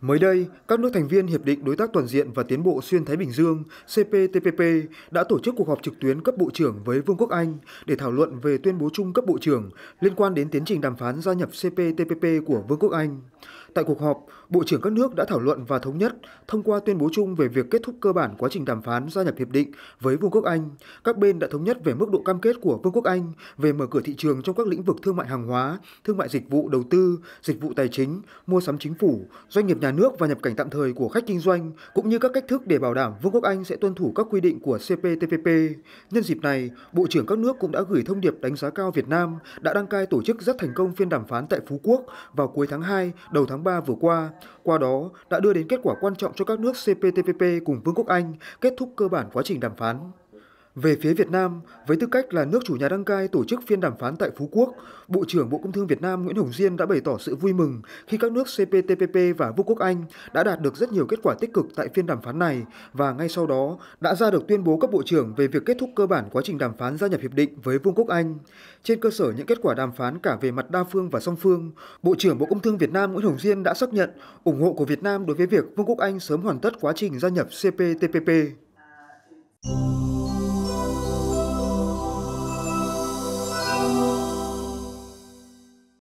Mới đây, các nước thành viên Hiệp định Đối tác Toàn diện và Tiến bộ Xuyên Thái Bình Dương CPTPP đã tổ chức cuộc họp trực tuyến cấp bộ trưởng với Vương quốc Anh để thảo luận về tuyên bố chung cấp bộ trưởng liên quan đến tiến trình đàm phán gia nhập CPTPP của Vương quốc Anh. Tại cuộc họp, Bộ trưởng các nước đã thảo luận và thống nhất thông qua tuyên bố chung về việc kết thúc cơ bản quá trình đàm phán gia nhập hiệp định với Vương quốc Anh. Các bên đã thống nhất về mức độ cam kết của Vương quốc Anh về mở cửa thị trường trong các lĩnh vực thương mại hàng hóa, thương mại dịch vụ đầu tư, dịch vụ tài chính, mua sắm chính phủ, doanh nghiệp nhà nước và nhập cảnh tạm thời của khách kinh doanh, cũng như các cách thức để bảo đảm Vương quốc Anh sẽ tuân thủ các quy định của CPTPP. Nhân dịp này, Bộ trưởng các nước cũng đã gửi thông điệp đánh giá cao Việt Nam đã đăng cai tổ chức rất thành công phiên đàm phán tại Phú Quốc vào cuối tháng 2, đầu tháng tháng 3 vừa qua, qua đó đã đưa đến kết quả quan trọng cho các nước CPTPP cùng Vương quốc Anh kết thúc cơ bản quá trình đàm phán. Về phía Việt Nam, với tư cách là nước chủ nhà đăng cai tổ chức phiên đàm phán tại Phú Quốc, Bộ trưởng Bộ Công Thương Việt Nam Nguyễn Hồng Diên đã bày tỏ sự vui mừng khi các nước CPTPP và Vương quốc Anh đã đạt được rất nhiều kết quả tích cực tại phiên đàm phán này và ngay sau đó đã ra được tuyên bố cấp Bộ trưởng về việc kết thúc cơ bản quá trình đàm phán gia nhập hiệp định với Vương quốc Anh. Trên cơ sở những kết quả đàm phán cả về mặt đa phương và song phương, Bộ trưởng Bộ Công Thương Việt Nam Nguyễn Hồng Diên đã xác nhận ủng hộ của Việt Nam đối với việc Vương quốc Anh sớm hoàn tất quá trình gia nhập CPTPP.